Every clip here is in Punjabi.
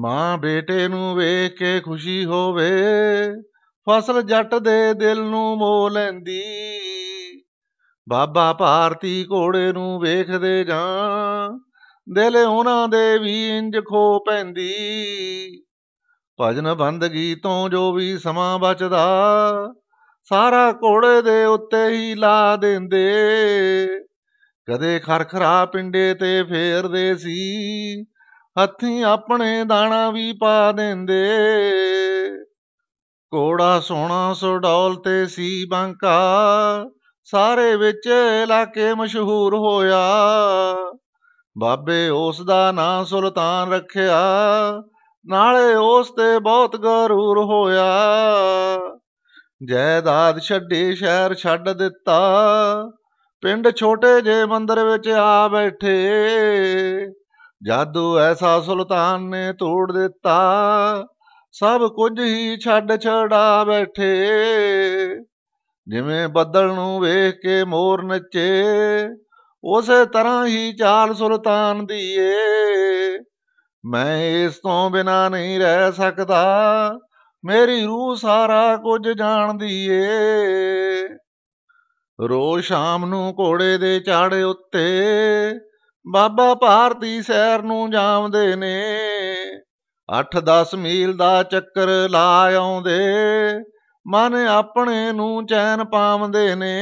ਮਾਂ ਬੇਟੇ ਨੂੰ ਵੇਖ ਕੇ ਖੁਸ਼ੀ ਹੋਵੇ ਫਸਲ ਜੱਟ ਦੇ ਦਿਲ ਨੂੰ ਮੋਹ ਲੈਂਦੀ ਬਾਬਾ ਭਾਰਤੀ ਘੋੜੇ ਨੂੰ ਵੇਖਦੇ ਜਾਂ ਦਿਲ ਉਹਨਾਂ ਦੇ ਵੀ ਇੰਜ ਖੋ ਪੈਂਦੀ ਭਜਨ ਬੰਦਗੀ ਤੋਂ ਜੋ ਵੀ ਸਮਾਂ ਬਚਦਾ ਸਾਰਾ ਘੋੜੇ ਦੇ ਉੱਤੇ ਹੀ ਲਾ ਦਿੰਦੇ ਕਦੇ ਖਰਖਰਾ ਪਿੰਡੇ ਤੇ ਫੇਰਦੇ ਸੀ ਹੱਥੀ ਆਪਣੇ ਦਾਣਾ ਵੀ ਪਾ ਦਿੰਦੇ ਕੋੜਾ ਸੋਹਣਾ ਸਡੌਲ ਤੇ ਸੀ ਬੰਕਾ ਸਾਰੇ ਵਿੱਚ ਇਲਾਕੇ ਮਸ਼ਹੂਰ ਹੋਇਆ ਬਾਬੇ ਉਸ ਦਾ ਨਾਂ ਸੁਲਤਾਨ ਰੱਖਿਆ ਨਾਲੇ ਉਸ ਤੇ ਬਹੁਤ ਗਰੂਰ ਹੋਇਆ ਜੈਦਾਦ ਛੱਡੀ ਸ਼ਹਿਰ ਛੱਡ ਦਿੱਤਾ ਪਿੰਡ ਛੋਟੇ ਜੇ ਮੰਦਰ ਵਿੱਚ ਆ ਬੈਠੇ ਜਾਦੂ ਐਸਾ ਸੁਲਤਾਨ ਨੇ ਤੋੜ ਦਿੱਤਾ ਸਭ ਕੁਝ ਹੀ ਛੱਡ ਛੜਾ ਬੈਠੇ ਜਿਵੇਂ ਬੱਦਲ ਨੂੰ ਵੇਖ ਕੇ ਮੋਰ ਨੱਚੇ ਉਸੇ ਤਰ੍ਹਾਂ ਹੀ ਚਾਲ ਸੁਲਤਾਨ ਦੀ ਏ ਮੈਂ ਇਸ ਤੋਂ ਬਿਨਾ ਨਹੀਂ ਰਹਿ ਸਕਦਾ ਮੇਰੀ ਰੂਹ ਸਾਰਾ ਕੁਝ ਜਾਣਦੀ ਏ ਰੋ ਸ਼ਾਮ ਨੂੰ ਘੋੜੇ ਦੇ ਚਾੜੇ ਉੱਤੇ ਬਾਬਾ ਭਾਰਤੀ ਸੈਰ ਨੂੰ ਜਾਂਦੇ ਨੇ 8-10 ਮੀਲ ਦਾ ਚੱਕਰ ਲਾ ਆਉਂਦੇ ਮਨ ਆਪਣੇ ਨੂੰ ਚੈਨ ਪਾਉਂਦੇ ਨੇ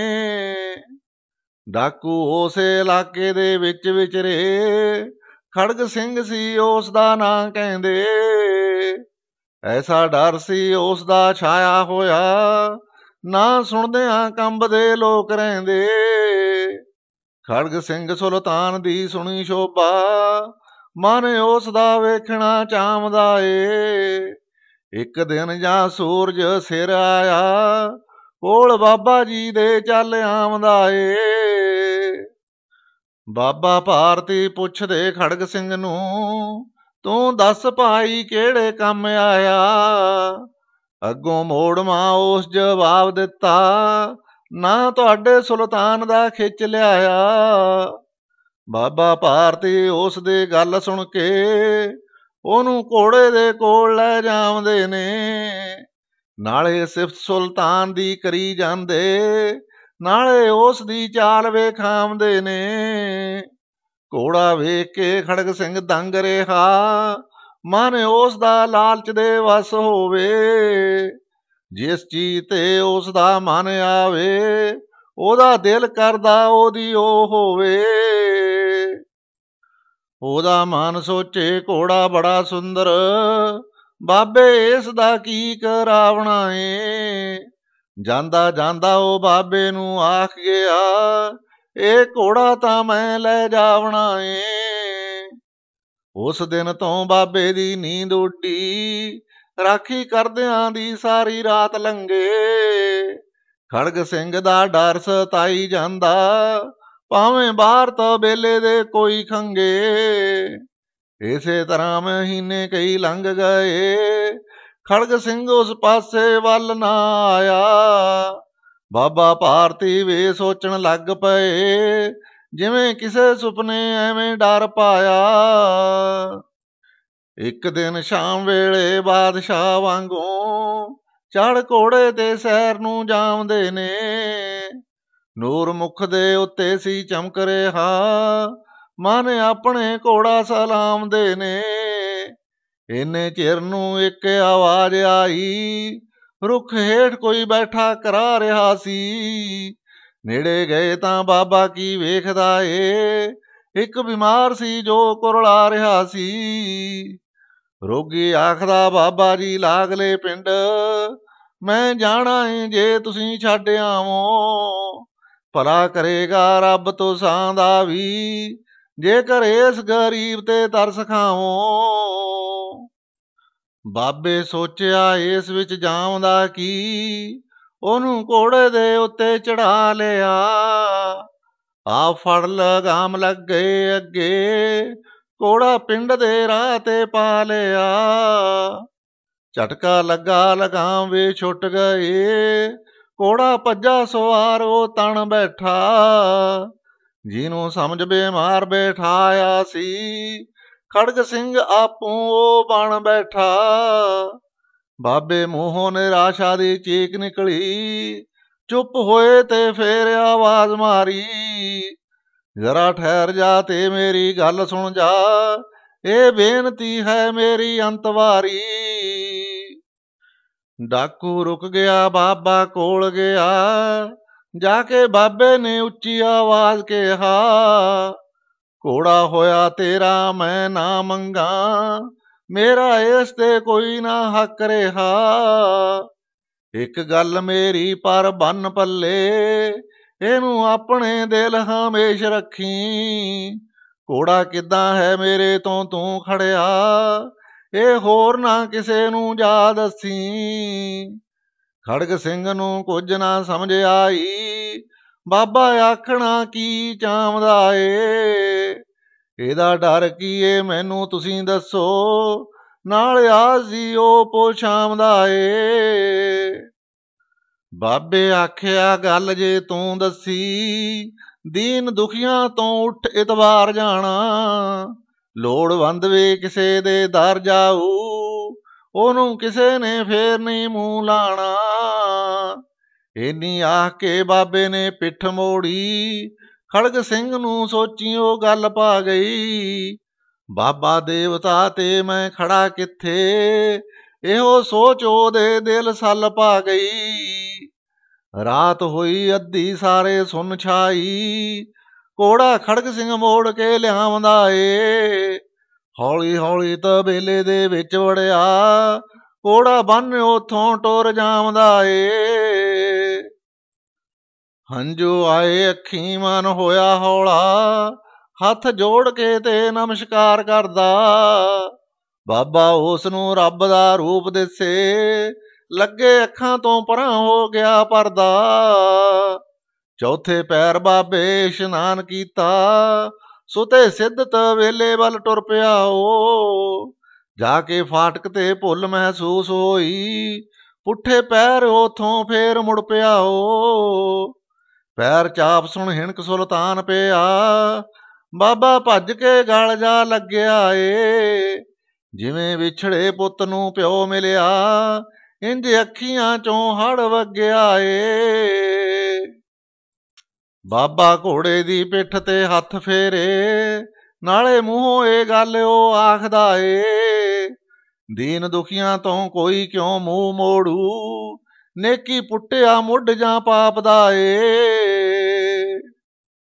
ਡਾਕੂ ਉਸੇ ਇਲਾਕੇ ਦੇ ਵਿੱਚ ਵਿਚਰੇ ਖੜਗ ਸਿੰਘ ਸੀ ਉਸ ਦਾ ਨਾਂ ਕਹਿੰਦੇ ਐਸਾ ਡਰ ਸੀ ਉਸ ਦਾ ਛਾਇਆ ਹੋਇਆ ਨਾ ਸੁਣਦੇ ਆ ਕੰਬਦੇ ਲੋਕ ਰਹਿੰਦੇ ਖੜਗ ਸਿੰਘ ਸੁਲਤਾਨ ਦੀ ਸੁਣੀ ਸ਼ੋਭਾ ਮਨ ਉਸ ਦਾ ਵੇਖਣਾ ਚਾਹਮਦਾ ਏ ਇੱਕ ਦਿਨ ਜਾਂ ਸੂਰਜ ਸਿਰ ਆਇਆ ਕੋਲ ਬਾਬਾ ਜੀ ਦੇ ਚੱਲ ਆਉਂਦਾ ਏ ਬਾਬਾ ਭਾਰਤੀ ਪੁੱਛਦੇ ਖੜਗ ਸਿੰਘ ਨੂੰ ਤੂੰ ਦੱਸ ਭਾਈ ਕਿਹੜੇ ਕੰਮ ਆਇਆ ਅੱਗੋਂ ਮੋੜ ਮਾ ਉਸ ਜਵਾਬ ਦਿੱਤਾ ਨਾ ਤੁਹਾਡੇ ਸੁਲਤਾਨ ਦਾ ਖਿੱਚ ਲਿਆਇਆ ਬਾਬਾ ਭਾਰਤੀ ਉਸ ਦੇ ਗੱਲ ਸੁਣ ਕੇ ਉਹਨੂੰ ਘੋੜੇ ਦੇ ਕੋਲ ਲੈ ਜਾਉਂਦੇ ਨੇ ਨਾਲੇ ਸਿਫਤ ਸੁਲਤਾਨ ਦੀ ਕਰੀ ਜਾਂਦੇ ਨਾਲੇ ਉਸ ਦੀ ਚਾਲ ਵੇਖਾਉਂਦੇ ਨੇ ਘੋੜਾ ਵੇਖ ਕੇ ਖੜਗ ਸਿੰਘ ਦੰਗ ਰਿਹਾ ਮਨ ਉਸ ਦਾ ਲਾਲਚ ਦੇ ਵਸ ਹੋਵੇ ਜਿਸ ਚੀਜ਼ ਤੇ ਉਸ ਦਾ ਮਨ ਆਵੇ ਉਹਦਾ ਦਿਲ ਕਰਦਾ ਉਹਦੀ ਉਹ ਹੋਵੇ ਉਹਦਾ ਮਨ ਸੋਚੇ ਕੋੜਾ ਬੜਾ ਸੁੰਦਰ ਬਾਬੇ ਇਸ ਦਾ ਕੀ ਕਰਾਵਣਾ ਏ ਜਾਂਦਾ ਜਾਂਦਾ ਉਹ ਬਾਬੇ ਨੂੰ ਆਖ ਗਿਆ ਇਹ ਕੋੜਾ ਤਾਂ ਮੈਂ ਲੈ ਜਾਵਣਾ ਏ ਉਸ ਦਿਨ ਤੋਂ ਬਾਬੇ ਦੀ ਨੀਂਦ ਉੱਡੀ ਰਾਖੀ ਕਰਦਿਆਂ ਦੀ ਸਾਰੀ ਰਾਤ ਲੰਗੇ ਖੜਗ ਸਿੰਘ ਦਾ ਡਰ ਸਤਾਈ ਜਾਂਦਾ ਭਾਵੇਂ ਬਾਹਰ ਤਾਂ ਬੇਲੇ ਦੇ ਕੋਈ ਖੰਗੇ ਇਸੇ ਤਰ੍ਹਾਂ ਮਹੀਨੇ ਕਈ ਲੰਘ ਗਏ ਖੜਗ ਸਿੰਘ ਉਸ ਪਾਸੇ ਵੱਲ ਨਾ ਆਇਆ ਬਾਬਾ ਭਾਰਤੀ ਵੇ ਸੋਚਣ ਲੱਗ ਪਏ ਜਿਵੇਂ ਕਿਸੇ ਸੁਪਨੇ ਐਵੇਂ ਡਰ ਪਾਇਆ ਇੱਕ ਦਿਨ ਸ਼ਾਮ ਵੇਲੇ ਬਾਦਸ਼ਾਹ ਵਾਂਗੂ ਚੜ ਕੋੜੇ ਤੇ ਸਹਿਰ ਨੂੰ ਜਾਂਦੇ ਨੇ ਨੂਰ ਮੁਖ ਦੇ ਉੱਤੇ ਸੀ ਚਮਕ ਰਿਹਾ ਮਨ ਆਪਣੇ ਕੋੜਾ ਸਲਾਮ ਦੇ ਨੇ ਇਨੇ ਚਿਰ ਨੂੰ ਇੱਕ ਆਵਾਜ਼ ਆਈ ਰੁੱਖ ਹੇਠ ਕੋਈ ਬੈਠਾ ਕਰਾ ਰਿਹਾ ਸੀ ਨੇੜੇ ਗਏ ਤਾਂ ਬਾਬਾ ਕੀ ਵੇਖਦਾ ਏ ਇੱਕ ਬਿਮਾਰ ਸੀ ਜੋ ਕੁਰਲਾ ਰਿਹਾ ਸੀ ਰੋਗੀ ਆਖਦਾ ਬਾਬਾ ਜੀ ਲਾਗਲੇ ਪਿੰਡ ਮੈਂ ਜਾਣਾ ਏ ਜੇ ਤੁਸੀਂ ਛੱਡ ਆਵੋ ਭਲਾ ਕਰੇਗਾ ਰੱਬ ਤੋਂ ਸਾਂਦਾ ਦਾ ਵੀ ਜੇਕਰ ਇਸ ਗਰੀਬ ਤੇ ਤਰਸ ਖਾਵੋ ਬਾਬੇ ਸੋਚਿਆ ਇਸ ਵਿੱਚ ਜਾਵਦਾ ਕੀ ਉਹਨੂੰ ਕੋੜੇ ਦੇ ਉੱਤੇ ਚੜਾ ਲਿਆ ਆ ਫੜ ਲਗਾਮ ਲੱਗੇ ਅੱਗੇ ਕੋੜਾ ਪਿੰਡ ਦੇ ਰਾਹ ਤੇ ਪਾ ਲਿਆ ਝਟਕਾ ਲੱਗਾ ਲਗਾਮ ਵੇ ਛੁੱਟ ਗਏ ਕੋੜਾ ਭੱਜਾ ਸਵਾਰ ਉਹ ਤਣ ਬੈਠਾ ਜਿਹਨੂੰ ਸਮਝ ਬਿਮਾਰ ਬੈਠਾਇਆ ਸੀ ਖੜਗ ਸਿੰਘ ਆਪੂ ਉਹ ਬਣ ਬੈਠਾ ਬਾਬੇ ਮੋਹਨ ਰਾਸ਼ਾ ਦੀ ਚੀਕ ਨਿਕਲੀ ਚੁੱਪ ਹੋਏ ਤੇ ਫੇਰ ਆਵਾਜ਼ ਮਾਰੀ ਜ਼ਰਾ ਠਹਿਰ ਜਾ ਤੇ ਮੇਰੀ ਗੱਲ ਸੁਣ ਜਾ ਇਹ ਬੇਨਤੀ ਹੈ ਮੇਰੀ ਅੰਤਵਾਰੀ ਡਾਕੂ ਰੁਕ ਗਿਆ ਬਾਬਾ ਕੋਲ ਗਿਆ ਜਾ ਕੇ ਬਾਬੇ ਨੇ ਉੱਚੀ ਆਵਾਜ਼ ਕਿਹਾ ਕੋੜਾ ਹੋਇਆ ਤੇਰਾ ਮੈਂ ਨਾ ਮੰਗਾ ਮੇਰਾ ਇਸ ਤੇ ਕੋਈ ਨਾ ਹੱਕ ਰਿਹਾ ਇੱਕ ਗੱਲ ਮੇਰੀ ਪਰ ਬੰਨ ਪੱਲੇ ਇਹਨੂੰ ਆਪਣੇ ਦਿਲ ਹਮੇਸ਼ ਰੱਖੀ ਘੋੜਾ ਕਿੱਦਾਂ ਹੈ ਮੇਰੇ ਤੋਂ ਤੂੰ ਖੜਿਆ ਇਹ ਹੋਰ ਨਾ ਕਿਸੇ ਨੂੰ ਜਾ ਦੱਸੀ ਖੜਗ ਸਿੰਘ ਨੂੰ ਕੁਝ ਨਾ ਸਮਝ ਆਈ ਬਾਬਾ ਆਖਣਾ ਕੀ ਚਾਹੁੰਦਾ ਏ ਇਹਦਾ ਡਰ ਕੀ ਏ ਮੈਨੂੰ ਤੁਸੀਂ ਦੱਸੋ ਨਾਲ ਆਜ਼ੀਓ ਪੋ ਸ਼ਾਮ ਏ ਬਾਬੇ ਆਖਿਆ ਗੱਲ ਜੇ ਤੂੰ ਦੱਸੀ ਦੀਨ ਦੁਖੀਆਂ ਤੋਂ ਉੱਠ ਇਤਵਾਰ ਜਾਣਾ ਲੋੜਵੰਦ ਵੇ ਕਿਸੇ ਦੇ ਦਰ ਜਾਊ ਉਹਨੂੰ ਕਿਸੇ ਨੇ ਫੇਰ ਨਹੀਂ ਮੂੰਹ ਲਾਣਾ ਇਨੀ ਆਖ ਕੇ ਬਾਬੇ ਨੇ ਪਿੱਠ ਮੋੜੀ ਖੜਗ ਸਿੰਘ ਨੂੰ ਸੋਚੀ ਉਹ ਗੱਲ ਪਾ ਗਈ ਬਾਬਾ ਦੇਵਤਾ ਤੇ ਮੈਂ ਖੜਾ ਕਿੱਥੇ ਇਹੋ ਸੋਚ ਉਹਦੇ ਦਿਲ ਸੱਲ ਪਾ ਗਈ ਰਾਤ ਹੋਈ ਅੱਧੀ ਸਾਰੇ ਸੁਨ ਛਾਈ ਕੋੜਾ ਖੜਕ ਸਿੰਘ ਮੋੜ ਕੇ ਲਿਆਉਂਦਾ ਏ ਹੌਲੀ ਹੌਲੀ ਤਬੇਲੇ ਦੇ ਵਿੱਚ ਵੜਿਆ ਕੋੜਾ ਬੰਨ ਉਥੋਂ ਟੋਰ ਜਾਂਦਾ ਏ ਹੰਝੂ ਆਏ ਅੱਖੀ ਮਨ ਹੋਇਆ ਹੌਲਾ ਹੱਥ ਜੋੜ ਕੇ ਤੇ ਨਮਸਕਾਰ ਕਰਦਾ ਬਾਬਾ ਉਸ ਨੂੰ ਰੱਬ ਦਾ ਰੂਪ ਦਿਸੇ ਲੱਗੇ ਅੱਖਾਂ ਤੋਂ ਪਰਾਂ ਹੋ ਗਿਆ ਪਰਦਾ ਚੌਥੇ ਪੈਰ ਬਾਬੇ ਇਸ਼ਨਾਨ ਕੀਤਾ ਸੁਤੇ ਸਿੱਧ ਵੇਲੇ ਵੱਲ ਟੁਰ ਪਿਆ ਓ ਜਾ ਕੇ ਫਾਟਕ ਤੇ ਭੁੱਲ ਮਹਿਸੂਸ ਹੋਈ ਪੁੱਠੇ ਪੈਰ ਉਥੋਂ ਫੇਰ ਮੁੜ ਪਿਆ ਓ ਪੈਰ ਚਾਪ ਸੁਣ ਹਿਣਕ ਸੁਲਤਾਨ ਪਿਆ ਬਾਬਾ ਭੱਜ ਕੇ ਗਲ ਜਾ ਲੱਗਿਆ ਏ ਜਿਵੇਂ ਵਿਛੜੇ ਪੁੱਤ ਨੂੰ ਪਿਓ ਮਿਲਿਆ ਇੰਜ ਅੱਖੀਆਂ ਚੋਂ ਹੜ ਵਗਿਆ ਏ ਬਾਬਾ ਘੋੜੇ ਦੀ ਪਿੱਠ ਤੇ ਹੱਥ ਫੇਰੇ ਨਾਲੇ ਮੂੰਹੋਂ ਇਹ ਗੱਲ ਉਹ ਆਖਦਾ ਏ ਦੀਨ ਦੁਖੀਆਂ ਤੋਂ ਕੋਈ ਕਿਉਂ ਮੂੰਹ ਮੋੜੂ ਨੇਕੀ ਪੁੱਟਿਆ ਮੁੱਢ ਜਾਂ ਪਾਪ ਦਾ ਏ